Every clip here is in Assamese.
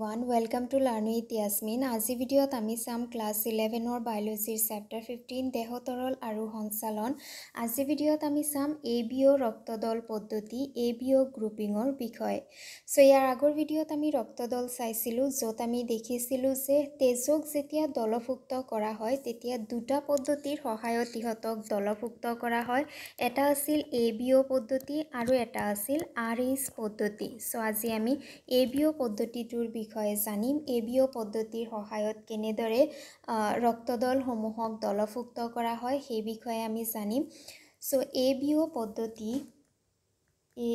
one welcome to learn with Yasmin আজি ভিডিঅ'ত আমি চাম ক্লাছ ইলেভেনৰ বায়'লজিৰ চেপ্টাৰ ফিফটিন দেহ তৰল আৰু সঞ্চালন আজি ভিডিঅ'ত আমি চাম এ বি অ' ৰক্তদল পদ্ধতি এ বি অ' গ্ৰুপিঙৰ বিষয়ে চ' ইয়াৰ আগৰ ভিডিঅ'ত আমি ৰক্তদল চাইছিলোঁ য'ত আমি দেখিছিলোঁ যে তেজক যেতিয়া দলভুক্ত কৰা হয় তেতিয়া দুটা পদ্ধতিৰ সহায়ত ইহঁতক দলভুক্ত কৰা হয় এটা আছিল এ বি অ' পদ্ধতি আৰু এটা আছিল আৰ এইচ পদ্ধতি চ' আজি আমি এ বি অ' পদ্ধতিটোৰ বিষয়ে বিষয়ে জানিম এ বি অ' পদ্ধতিৰ সহায়ত কেনেদৰে ৰক্তদলসমূহক দলভুক্ত কৰা হয় সেই বিষয়ে আমি জানিম চ' এ বি অ' পদ্ধতি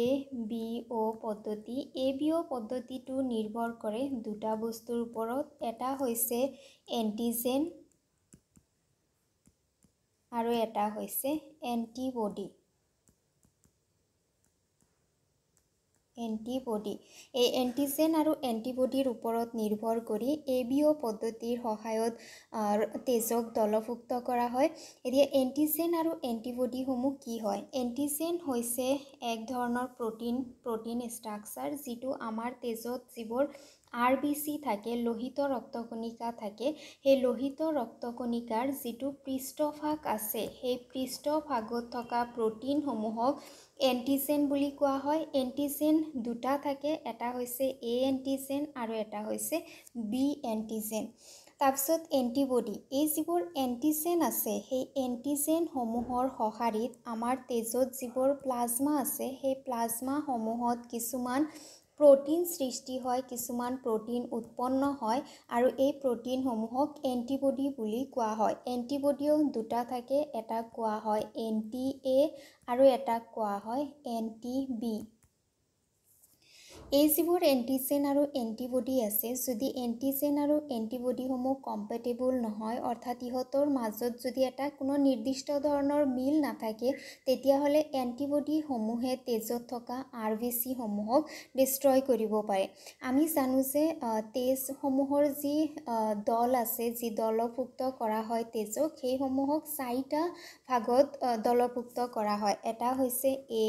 এ বি অ' পদ্ধতি এ বি অ' পদ্ধতিটো নিৰ্ভৰ কৰে দুটা বস্তুৰ ওপৰত এটা হৈছে এণ্টিজেন আৰু এটা হৈছে এণ্টিবডি এণ্টিবডি এই এণ্টিজেন আৰু এণ্টিবডিৰ ওপৰত নিৰ্ভৰ কৰি এ বি অ' পদ্ধতিৰ সহায়ত তেজক দলভুক্ত কৰা হয় এতিয়া এণ্টিজেন আৰু এণ্টিবডিসমূহ কি হয় এণ্টিজেন হৈছে এক ধৰণৰ প্ৰটিন প্ৰটিন ষ্ট্ৰাকচাৰ যিটো আমাৰ তেজত যিবোৰ আৰ বি চি থাকে লোহিত ৰক্তকণিকা থাকে সেই লোহিত ৰক্তকণিকাৰ যিটো পৃষ্ঠভাগ আছে সেই পৃষ্ঠভাগত থকা প্ৰটিনসমূহক এণ্টিজেন বুলি কোৱা হয় এণ্টিজেন দুটা থাকে এটা হৈছে এ এণ্টিজেন আৰু এটা হৈছে বি এণ্টিজেন তাৰপিছত এণ্টিবডি এই যিবোৰ এণ্টিজেন আছে সেই এণ্টিজেনসমূহৰ সঁহাৰিত আমাৰ তেজত যিবোৰ প্লাজমা আছে সেই প্লাজমাসমূহত কিছুমান প্ৰটিন সৃষ্টি হয় কিছুমান প্ৰটিন উৎপন্ন হয় আৰু এই প্ৰটিনসমূহক এণ্টিবডি বুলি কোৱা হয় এণ্টিবডিও দুটা থাকে এটা কোৱা হয় এণ্টি এ আৰু এটা কোৱা হয় এণ্টি এই যিবোৰ এণ্টিজেন আৰু এণ্টিবডি আছে যদি এণ্টিজেন আৰু এণ্টিবডিসমূহ কম্পেটেবল নহয় অৰ্থাৎ ইহঁতৰ মাজত যদি এটা কোনো নিৰ্দিষ্ট ধৰণৰ মিল নাথাকে তেতিয়াহ'লে এণ্টিবডিসমূহে তেজত থকা আৰ ভি চিসমূহক ডিষ্ট্ৰয় কৰিব পাৰে আমি জানো যে তেজসমূহৰ যি দল আছে যি দলভুক্ত কৰা হয় তেজক সেইসমূহক চাৰিটা ভাগত দলভুক্ত কৰা হয় এটা হৈছে এ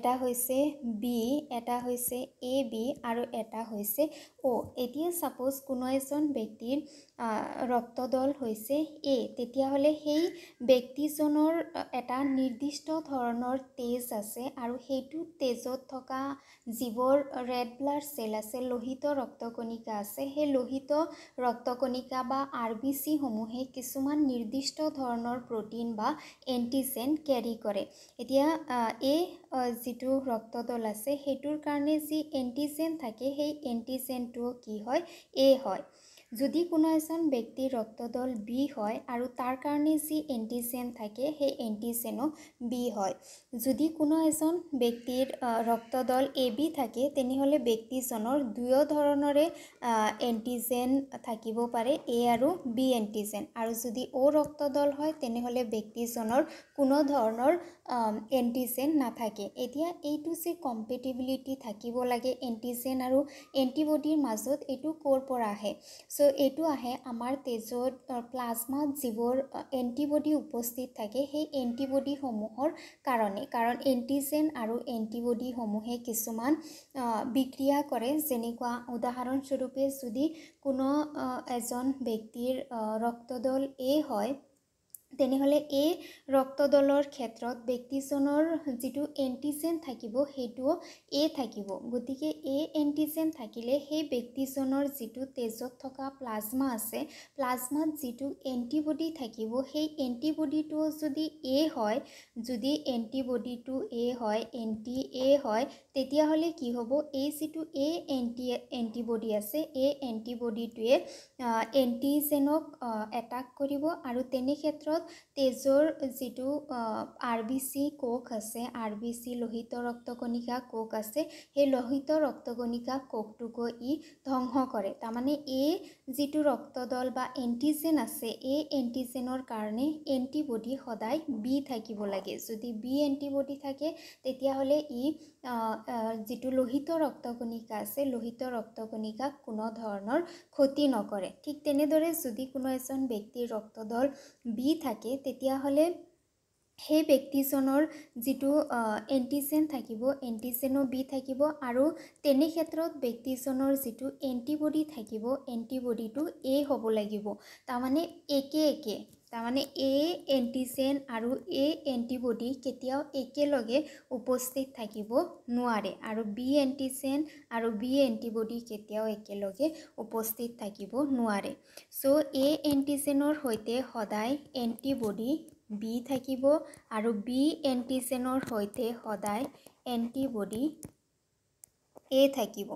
এটা হৈছে বি এটা হৈছে এ বি আৰু এটা হৈছে অ' এতিয়া ছাপ'জ কোনো এজন ব্যক্তিৰ ৰক্তদল হৈছে এ তেতিয়াহ'লে সেই ব্যক্তিজনৰ এটা নিৰ্দিষ্ট ধৰণৰ তেজ আছে আৰু সেইটো তেজত থকা যিবোৰ ৰেড ব্লাড চেল আছে লোহিত ৰক্তকণিকা আছে সেই লোহিত ৰক্তকণিকা বা আৰ বি চিসমূহে কিছুমান নিৰ্দিষ্ট ধৰণৰ প্ৰটিন বা এণ্টিজেন কেৰি কৰে এতিয়া এই যিটো ৰক্তদল আছে সেইটোৰ কাৰণে যি এ এণ্টিজেন থাকে সেই এণ্টিজেনটোও কি হয় এ হয় যদি কোনো এজন ব্যক্তিৰ ৰক্তদল বি হয় আৰু তাৰ কাৰণে যি এণ্টিজেন থাকে সেই এণ্টিজেনো বি হয় যদি কোনো এজন ব্যক্তিৰ ৰক্তদল এ বি থাকে তেনেহ'লে ব্যক্তিজনৰ দুয়ো ধৰণৰে এণ্টিজেন থাকিব পাৰে এ আৰু বি এণ্টিজেন আৰু যদি অ' ৰক্তদল হয় তেনেহ'লে ব্যক্তিজনৰ কোনো ধৰণৰ এণ্টিজেন নাথাকে এতিয়া এইটো যে কম্পেটিবিলিটি থাকিব লাগে এণ্টিজেন আৰু এণ্টিবডিৰ মাজত এইটো ক'ৰ পৰা আহে চ' এইটো আহে আমাৰ তেজত প্লাজমাত যিবোৰ এণ্টিবডি উপস্থিত থাকে সেই এণ্টিবডিসমূহৰ কাৰণে কাৰণ এণ্টিজেন আৰু এণ্টিবডিসমূহে কিছুমান বিক্ৰিয়া কৰে যেনেকুৱা উদাহৰণস্বৰূপে যদি কোনো এজন ব্যক্তিৰ ৰক্তদল এ হয় তেনেহ'লে এই ৰক্তদলৰ ক্ষেত্ৰত ব্যক্তিজনৰ যিটো এণ্টিজেন থাকিব সেইটোও এ থাকিব গতিকে এই এণ্টিজেন থাকিলে সেই ব্যক্তিজনৰ যিটো তেজত থকা প্লাজমা আছে প্লাজমাত যিটো এণ্টিবডি থাকিব সেই এণ্টিবডিটো যদি এ হয় যদি এণ্টিবডিটো এ হয় এণ্টি এ হয় তেতিয়াহ'লে কি হ'ব এই যিটো এ এণ্টি এণ্টিবডি আছে এই এণ্টিবডিটোৱে এণ্টিজেনক এটাক কৰিব আৰু তেনে ক্ষেত্ৰত পিছত তেজৰ যিটো আৰ বি চি কোষ আছে আৰ বি চি লোহিত ৰক্তকণিকা কোষ আছে সেই লোহিত ৰক্তকণিকা কোষটোকো ই ধ্বংস কৰে তাৰমানে এই যিটো ৰক্তদল বা এণ্টিজেন আছে এই এণ্টিজেনৰ কাৰণে এণ্টিবডি সদায় বি থাকিব লাগে যদি বি এণ্টিবডি থাকে তেতিয়াহ'লে ই যিটো লোহিত ৰক্তকণিকা আছে লোহিত ৰক্তকণিকাক কোনো ধৰণৰ ক্ষতি নকৰে ঠিক তেনেদৰে যদি কোনো এজন ব্যক্তিৰ ৰক্তদল বি থাকে তেতিয়াহ'লে সেই ব্যক্তিজনৰ যিটো এণ্টিজেন থাকিব এণ্টিজেনো বি থাকিব আৰু তেনে ক্ষেত্ৰত ব্যক্তিজনৰ যিটো এণ্টিবডি থাকিব এণ্টিবডিটো এ হ'ব লাগিব তাৰমানে একে একে তাৰমানে এ এণ্টিজেন আৰু এ এণ্টিবডি কেতিয়াও একেলগে উপস্থিত থাকিব নোৱাৰে আৰু বি এণ্টিজেন আৰু বি এণ্টিবডি কেতিয়াও একেলগে উপস্থিত থাকিব নোৱাৰে চ' এ এণ্টিজেনৰ সৈতে সদায় এণ্টিবডি বি থাকিব আৰু বি এণ্টিজেনৰ সৈতে সদায় এণ্টিবডি এ থাকিব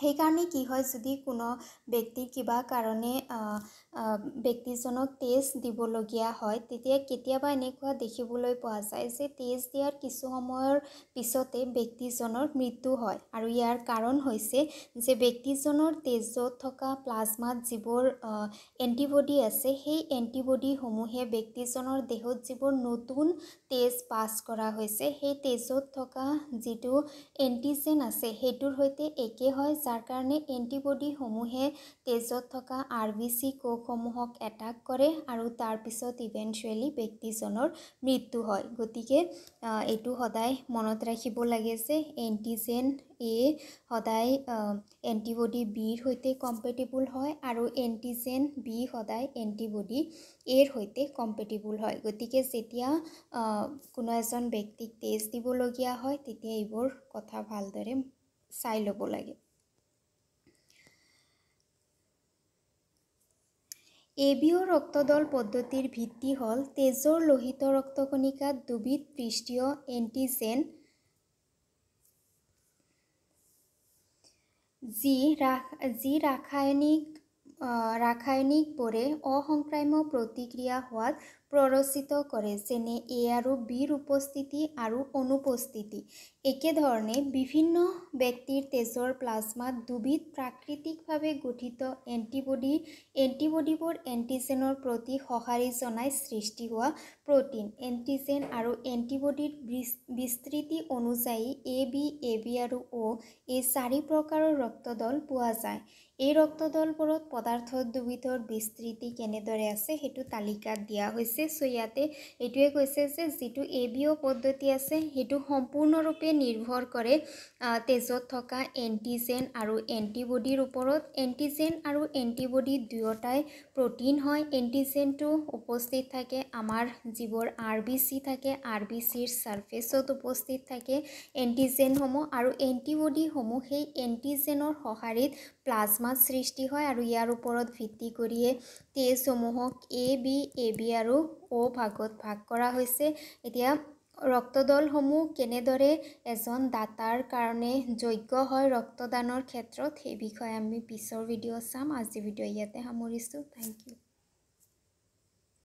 সেইকাৰণে কি হয় যদি কোনো ব্যক্তি কিবা কাৰণে ব্যক্তিজনক তেজ দিবলগীয়া হয় তেতিয়া কেতিয়াবা এনেকুৱা দেখিবলৈ পোৱা যায় যে তেজ দিয়াৰ কিছু সময়ৰ পিছতে ব্যক্তিজনৰ মৃত্যু হয় আৰু ইয়াৰ কাৰণ হৈছে যে ব্যক্তিজনৰ তেজত থকা প্লাজমাত যিবোৰ এণ্টিবডি আছে সেই এণ্টিবডিসমূহে ব্যক্তিজনৰ দেহত যিবোৰ নতুন তেজ পাছ কৰা হৈছে সেই তেজত থকা যিটো এণ্টিজেন আছে সেইটোৰ সৈতে একে হয় যাৰ কাৰণে এণ্টিবডিসমূহে তেজত থকা আৰ বি চি কোষসমূহক এটাক কৰে আৰু তাৰপিছত ইভেনচুৱেলি ব্যক্তিজনৰ মৃত্যু হয় গতিকে এইটো সদায় মনত ৰাখিব লাগে যে এণ্টিজেন এ সদায় এণ্টিবডি বিৰ সৈতে কম্পেটিবল হয় আৰু এণ্টিজেন বি সদায় এণ্টিবডি এৰ সৈতে কম্পেটিবল হয় গতিকে যেতিয়া কোনো এজন ব্যক্তিক তেজ দিবলগীয়া হয় তেতিয়া এইবোৰ কথা ভালদৰে চাই ল'ব লাগে এবিও ৰক্তদল পদ্ধতিৰ ভিত্তি হ'ল তেজৰ লোহিত ৰক্তকণিকাত দুবিধ পৃষ্ঠীয় এণ্টিজেন যি ৰা যি ৰাসায়নিক ৰাসায়নিক পৰে অসংক্ৰাম্য প্ৰতিক্ৰিয়া হোৱাত প্ৰৰচিত কৰে যেনে এ আৰু বিৰ উপস্থিতি আৰু অনুপস্থিতি একেধৰণে বিভিন্ন ব্যক্তিৰ তেজৰ প্লাজমাত দুবিধ প্ৰাকৃতিকভাৱে গঠিত এণ্টিবডি এণ্টিবডিবোৰ এণ্টিজেনৰ প্ৰতি সঁহাৰি জনাই সৃষ্টি হোৱা প্ৰটিন এণ্টিজেন আৰু এণ্টিবডিৰ বিস্তৃতি অনুযায়ী এ বি এ বি আৰু অ' এই চাৰি প্ৰকাৰৰ ৰক্তদল পোৱা যায় এই ৰক্তদলবোৰত পদাৰ্থ দুবিধৰ বিস্তৃতি কেনেদৰে আছে সেইটো তালিকাত দিয়া হৈছে চ' ইয়াতে এইটোৱে কৈছে যে যিটো এ বি অ' পদ্ধতি আছে সেইটো সম্পূৰ্ণৰূপে নিৰ্ভৰ কৰে তেজত থকা এণ্টিজেন আৰু এণ্টিবডিৰ ওপৰত এণ্টিজেন আৰু এণ্টিবডি দুয়োটাই প্ৰটিন হয় এণ্টিজেনটো উপস্থিত থাকে আমাৰ যিবোৰ আৰ বি চি থাকে আৰ বি চিৰ ছাৰ্ফেচত উপস্থিত থাকে এণ্টিজেনসমূহ আৰু এণ্টিবডিসমূহ সেই এণ্টিজেনৰ সঁহাৰিত প্লাজমা প্লাজমাত সৃষ্টি হয় আৰু ইয়াৰ ওপৰত ভিত্তি কৰিয়ে তেজসমূহক এ বি এ বি আৰু অ' ভাগত ভাগ কৰা হৈছে এতিয়া ৰক্তদলসমূহ কেনেদৰে এজন দাতাৰ কাৰণে যোগ্য হয় ৰক্তদানৰ ক্ষেত্ৰত সেই বিষয়ে আমি পিছৰ ভিডিঅ' চাম আজিৰ ভিডিঅ' ইয়াতে সামৰিছোঁ থেংক ইউ